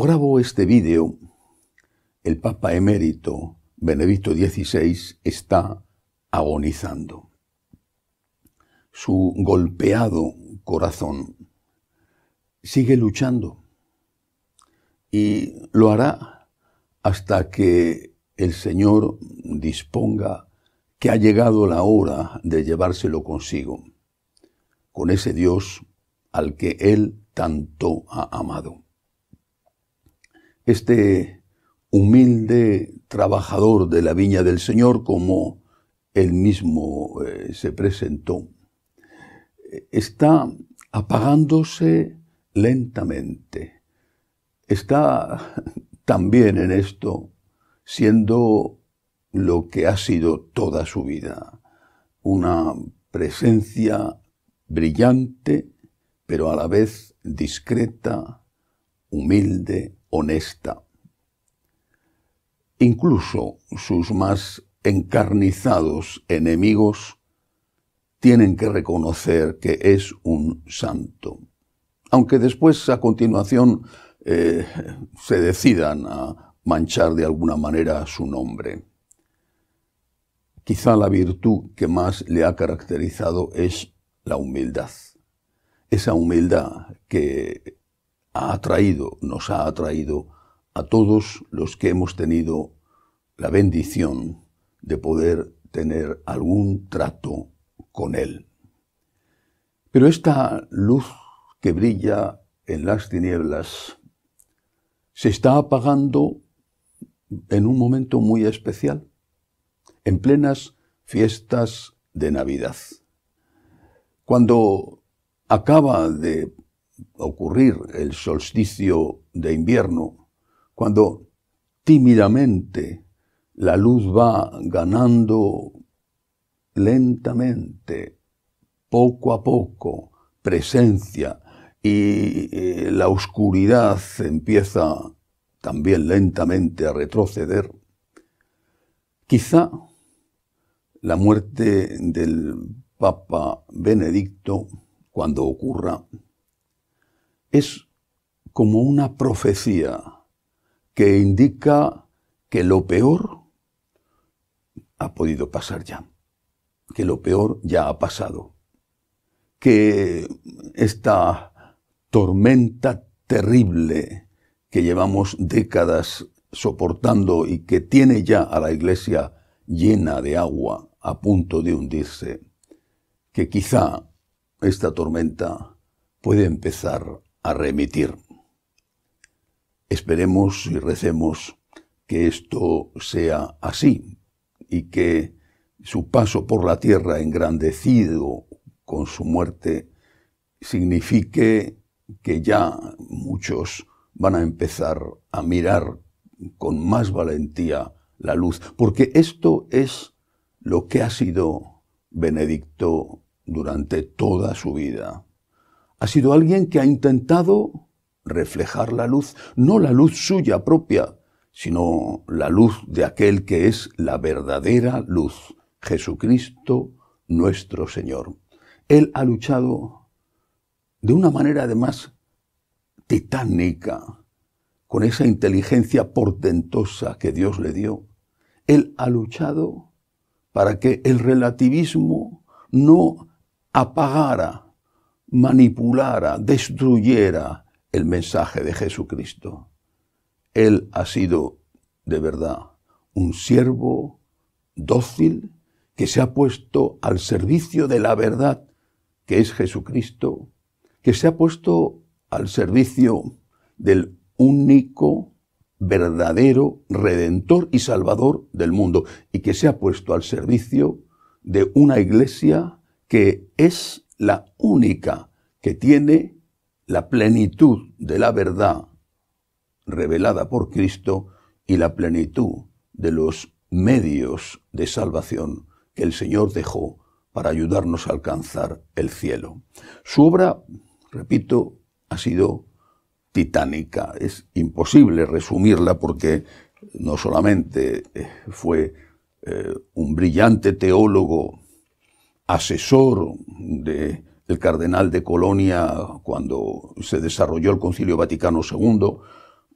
grabo este vídeo, el Papa emérito Benedicto XVI está agonizando. Su golpeado corazón sigue luchando y lo hará hasta que el Señor disponga que ha llegado la hora de llevárselo consigo, con ese Dios al que Él tanto ha amado este humilde trabajador de la viña del Señor como él mismo eh, se presentó, está apagándose lentamente. Está también en esto siendo lo que ha sido toda su vida, una presencia brillante, pero a la vez discreta, humilde, honesta. Incluso sus más encarnizados enemigos tienen que reconocer que es un santo. Aunque después, a continuación, eh, se decidan a manchar de alguna manera su nombre. Quizá la virtud que más le ha caracterizado es la humildad. Esa humildad que ha atraído, nos ha atraído a todos los que hemos tenido la bendición de poder tener algún trato con Él. Pero esta luz que brilla en las tinieblas se está apagando en un momento muy especial, en plenas fiestas de Navidad. Cuando acaba de ocurrir el solsticio de invierno, cuando tímidamente la luz va ganando lentamente, poco a poco, presencia y eh, la oscuridad empieza también lentamente a retroceder, quizá la muerte del Papa Benedicto, cuando ocurra, es como una profecía que indica que lo peor ha podido pasar ya, que lo peor ya ha pasado, que esta tormenta terrible que llevamos décadas soportando y que tiene ya a la iglesia llena de agua a punto de hundirse, que quizá esta tormenta puede empezar a remitir. Esperemos y recemos que esto sea así y que su paso por la tierra engrandecido con su muerte signifique que ya muchos van a empezar a mirar con más valentía la luz, porque esto es lo que ha sido Benedicto durante toda su vida ha sido alguien que ha intentado reflejar la luz, no la luz suya propia, sino la luz de aquel que es la verdadera luz, Jesucristo nuestro Señor. Él ha luchado de una manera además titánica, con esa inteligencia portentosa que Dios le dio. Él ha luchado para que el relativismo no apagara manipulara, destruyera el mensaje de Jesucristo. Él ha sido, de verdad, un siervo dócil que se ha puesto al servicio de la verdad, que es Jesucristo, que se ha puesto al servicio del único, verdadero, redentor y salvador del mundo, y que se ha puesto al servicio de una iglesia que es la única que tiene la plenitud de la verdad revelada por Cristo y la plenitud de los medios de salvación que el Señor dejó para ayudarnos a alcanzar el cielo. Su obra, repito, ha sido titánica. Es imposible resumirla porque no solamente eh, fue eh, un brillante teólogo asesor del cardenal de Colonia cuando se desarrolló el Concilio Vaticano II,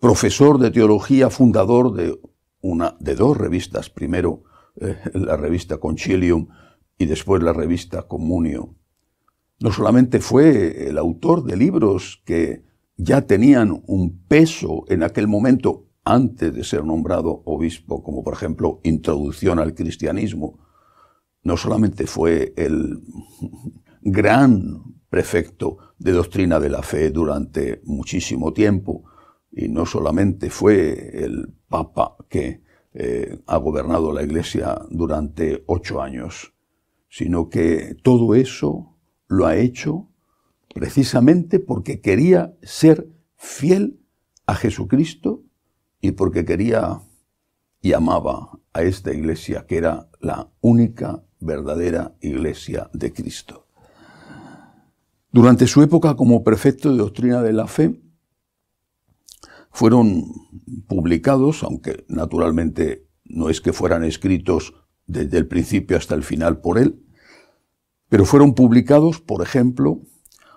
profesor de teología, fundador de, una, de dos revistas, primero eh, la revista Concilium y después la revista Communio. No solamente fue el autor de libros que ya tenían un peso en aquel momento antes de ser nombrado obispo, como por ejemplo Introducción al Cristianismo, no solamente fue el gran prefecto de doctrina de la fe durante muchísimo tiempo, y no solamente fue el Papa que eh, ha gobernado la Iglesia durante ocho años, sino que todo eso lo ha hecho precisamente porque quería ser fiel a Jesucristo y porque quería y amaba a esta iglesia que era la única verdadera iglesia de Cristo. Durante su época como prefecto de doctrina de la fe, fueron publicados, aunque naturalmente no es que fueran escritos desde el principio hasta el final por él, pero fueron publicados, por ejemplo,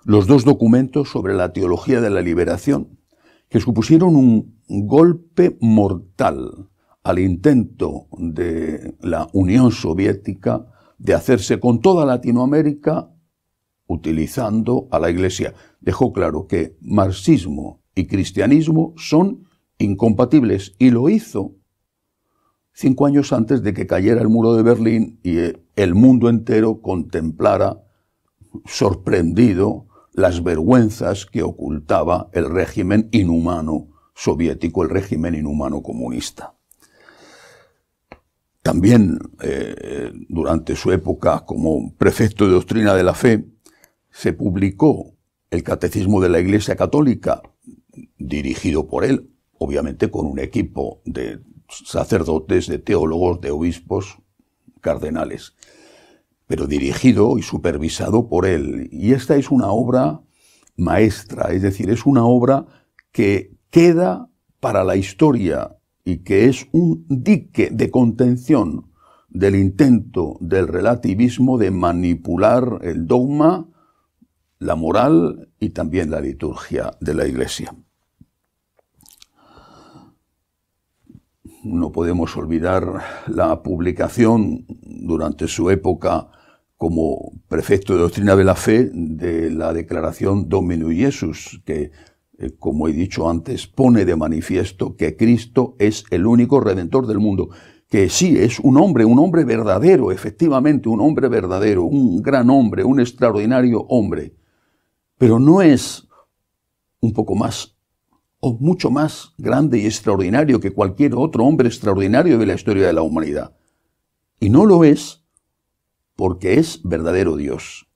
los dos documentos sobre la teología de la liberación, que supusieron un golpe mortal al intento de la Unión Soviética de hacerse con toda Latinoamérica utilizando a la Iglesia. Dejó claro que marxismo y cristianismo son incompatibles y lo hizo cinco años antes de que cayera el muro de Berlín y el mundo entero contemplara sorprendido las vergüenzas que ocultaba el régimen inhumano soviético, el régimen inhumano comunista también eh, durante su época como prefecto de doctrina de la fe, se publicó el Catecismo de la Iglesia Católica, dirigido por él, obviamente con un equipo de sacerdotes, de teólogos, de obispos, cardenales, pero dirigido y supervisado por él. Y esta es una obra maestra, es decir, es una obra que queda para la historia y que es un dique de contención del intento del relativismo de manipular el dogma, la moral y también la liturgia de la Iglesia. No podemos olvidar la publicación durante su época como prefecto de doctrina de la fe de la declaración Domino Jesus, que eh, como he dicho antes, pone de manifiesto que Cristo es el único redentor del mundo, que sí es un hombre, un hombre verdadero, efectivamente, un hombre verdadero, un gran hombre, un extraordinario hombre, pero no es un poco más o mucho más grande y extraordinario que cualquier otro hombre extraordinario de la historia de la humanidad. Y no lo es porque es verdadero Dios.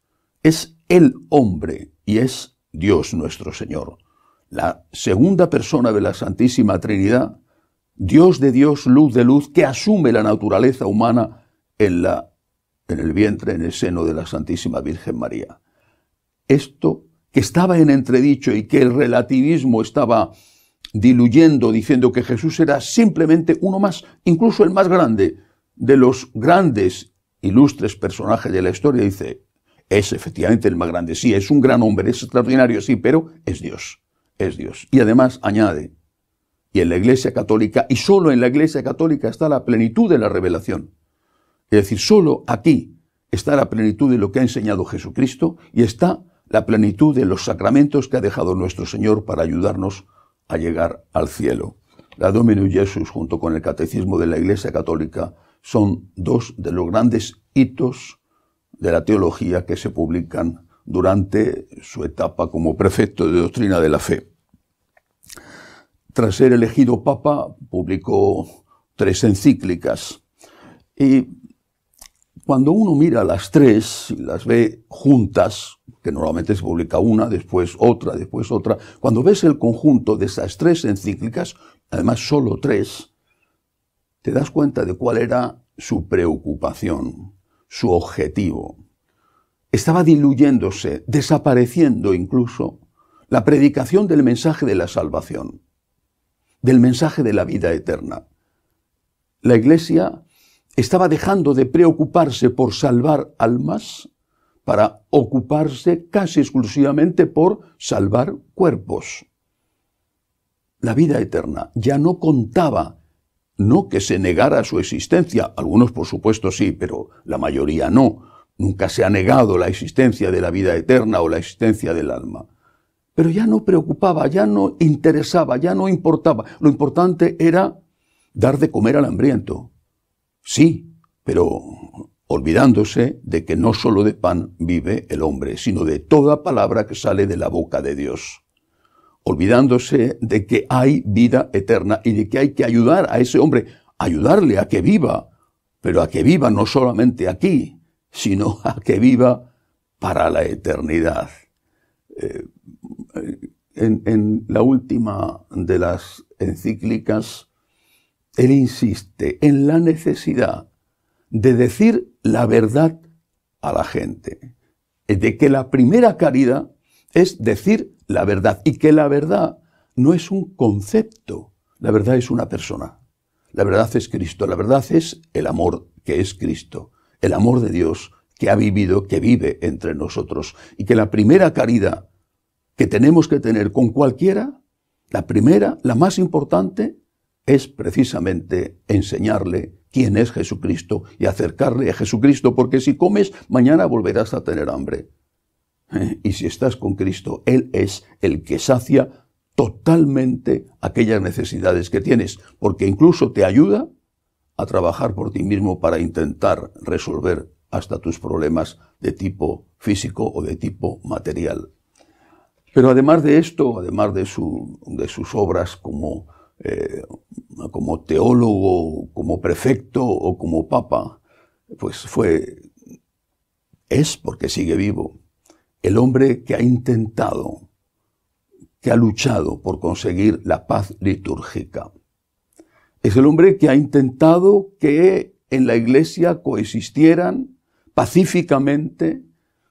Es el hombre y es Dios nuestro Señor la segunda persona de la Santísima Trinidad, Dios de Dios, luz de luz, que asume la naturaleza humana en, la, en el vientre, en el seno de la Santísima Virgen María. Esto que estaba en entredicho y que el relativismo estaba diluyendo, diciendo que Jesús era simplemente uno más, incluso el más grande de los grandes, ilustres personajes de la historia, dice, es efectivamente el más grande, sí, es un gran hombre, es extraordinario, sí, pero es Dios es Dios. Y además añade, y en la Iglesia Católica, y solo en la Iglesia Católica está la plenitud de la revelación. Es decir, solo aquí está la plenitud de lo que ha enseñado Jesucristo y está la plenitud de los sacramentos que ha dejado nuestro Señor para ayudarnos a llegar al cielo. La Dominus Jesús junto con el Catecismo de la Iglesia Católica son dos de los grandes hitos de la teología que se publican durante su etapa como prefecto de doctrina de la fe. Tras ser elegido papa, publicó tres encíclicas. Y cuando uno mira las tres y las ve juntas, que normalmente se publica una, después otra, después otra, cuando ves el conjunto de esas tres encíclicas, además solo tres, te das cuenta de cuál era su preocupación, su objetivo estaba diluyéndose, desapareciendo incluso, la predicación del mensaje de la salvación, del mensaje de la vida eterna. La Iglesia estaba dejando de preocuparse por salvar almas para ocuparse casi exclusivamente por salvar cuerpos. La vida eterna ya no contaba, no que se negara su existencia, algunos por supuesto sí, pero la mayoría no, Nunca se ha negado la existencia de la vida eterna o la existencia del alma. Pero ya no preocupaba, ya no interesaba, ya no importaba. Lo importante era dar de comer al hambriento. Sí, pero olvidándose de que no solo de pan vive el hombre, sino de toda palabra que sale de la boca de Dios. Olvidándose de que hay vida eterna y de que hay que ayudar a ese hombre, ayudarle a que viva, pero a que viva no solamente aquí, sino a que viva para la eternidad. Eh, en, la última de las encíclicas, él insiste en la necesidad de decir la verdad a la gente, de que la primera caridad es decir la verdad y que la verdad no es un concepto, la verdad es una persona. La verdad es Cristo, la verdad es el amor que es Cristo el amor de Dios que ha vivido, que vive entre nosotros. Y que la primera caridad que tenemos que tener con cualquiera, la primera, la más importante, es precisamente enseñarle quién es Jesucristo y acercarle a Jesucristo, porque si comes, mañana volverás a tener hambre. ¿Eh? Y si estás con Cristo, Él es el que sacia totalmente aquellas necesidades que tienes, porque incluso te ayuda a trabajar por ti mismo para intentar resolver hasta tus problemas de tipo físico o de tipo material. Pero además de esto, además de, su, de sus obras como, eh, como teólogo, como prefecto o como papa, pues fue, es porque sigue vivo, el hombre que ha intentado, que ha luchado por conseguir la paz litúrgica. Es el hombre que ha intentado que en la iglesia coexistieran pacíficamente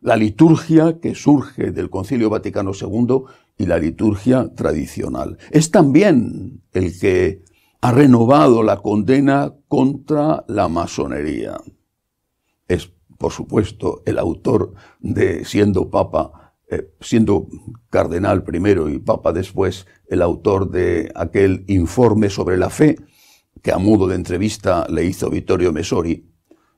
la liturgia que surge del Concilio Vaticano II y la liturgia tradicional. Es también el que ha renovado la condena contra la masonería. Es, por supuesto, el autor de Siendo Papa, eh, siendo cardenal primero y papa después, el autor de aquel informe sobre la fe que a modo de entrevista le hizo Vittorio Mesori,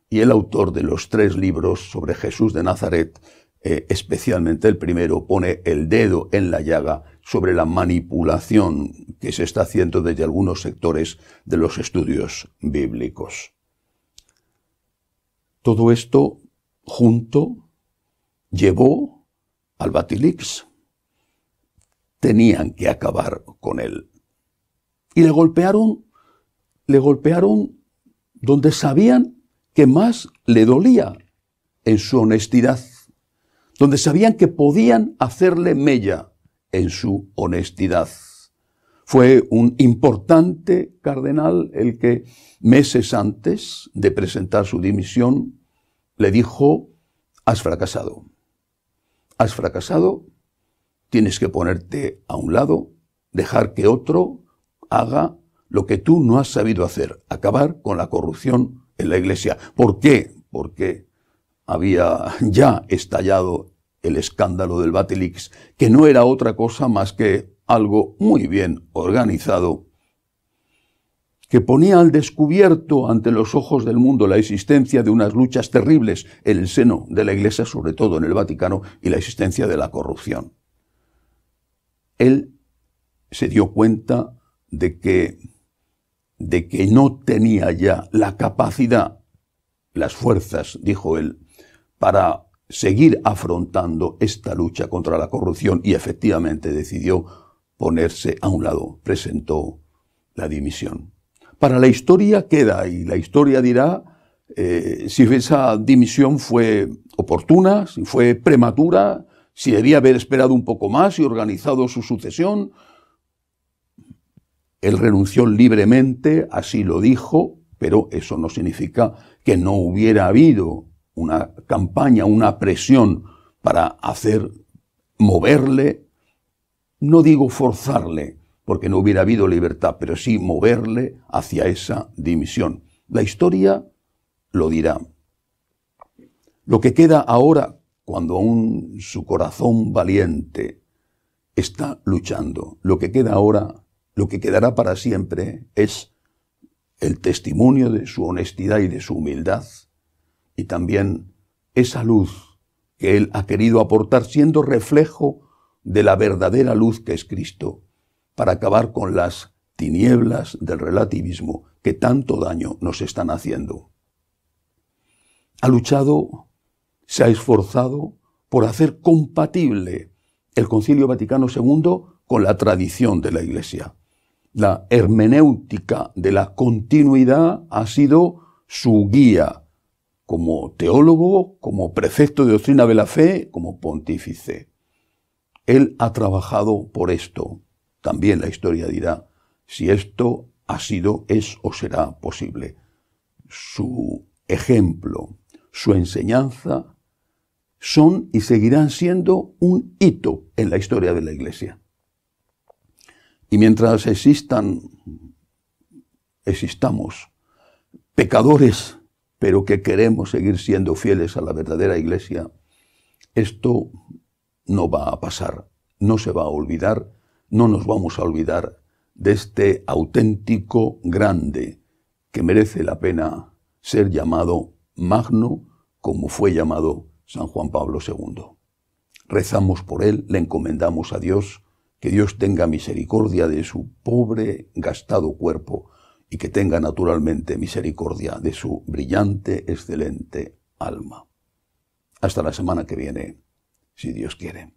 y el autor de los tres libros sobre Jesús de Nazaret, eh, especialmente el primero, pone el dedo en la llaga sobre la manipulación que se está haciendo desde algunos sectores de los estudios bíblicos. Todo esto junto llevó al Batilix. Tenían que acabar con él. Y le golpearon le golpearon donde sabían que más le dolía, en su honestidad, donde sabían que podían hacerle mella, en su honestidad. Fue un importante cardenal el que meses antes de presentar su dimisión le dijo, has fracasado, has fracasado, tienes que ponerte a un lado, dejar que otro haga lo que tú no has sabido hacer, acabar con la corrupción en la Iglesia. ¿Por qué? Porque había ya estallado el escándalo del Batelix, que no era otra cosa más que algo muy bien organizado, que ponía al descubierto ante los ojos del mundo la existencia de unas luchas terribles en el seno de la Iglesia, sobre todo en el Vaticano, y la existencia de la corrupción. Él se dio cuenta de que de que no tenía ya la capacidad, las fuerzas, dijo él, para seguir afrontando esta lucha contra la corrupción y efectivamente decidió ponerse a un lado, presentó la dimisión. Para la historia queda y la historia dirá eh, si esa dimisión fue oportuna, si fue prematura, si debía haber esperado un poco más y organizado su sucesión, él renunció libremente, así lo dijo, pero eso no significa que no hubiera habido una campaña, una presión para hacer moverle, no digo forzarle, porque no hubiera habido libertad, pero sí moverle hacia esa dimisión. La historia lo dirá. Lo que queda ahora, cuando aún su corazón valiente está luchando, lo que queda ahora lo que quedará para siempre es el testimonio de su honestidad y de su humildad, y también esa luz que él ha querido aportar siendo reflejo de la verdadera luz que es Cristo, para acabar con las tinieblas del relativismo que tanto daño nos están haciendo. Ha luchado, se ha esforzado por hacer compatible el Concilio Vaticano II con la tradición de la Iglesia la hermenéutica de la continuidad ha sido su guía como teólogo, como prefecto de doctrina de la fe, como pontífice. Él ha trabajado por esto. También la historia dirá si esto ha sido, es o será posible. Su ejemplo, su enseñanza son y seguirán siendo un hito en la historia de la Iglesia. Y mientras existan, existamos pecadores, pero que queremos seguir siendo fieles a la verdadera iglesia, esto no va a pasar, no se va a olvidar, no nos vamos a olvidar de este auténtico grande que merece la pena ser llamado magno como fue llamado San Juan Pablo II. Rezamos por él, le encomendamos a Dios, que Dios tenga misericordia de su pobre, gastado cuerpo y que tenga naturalmente misericordia de su brillante, excelente alma. Hasta la semana que viene, si Dios quiere.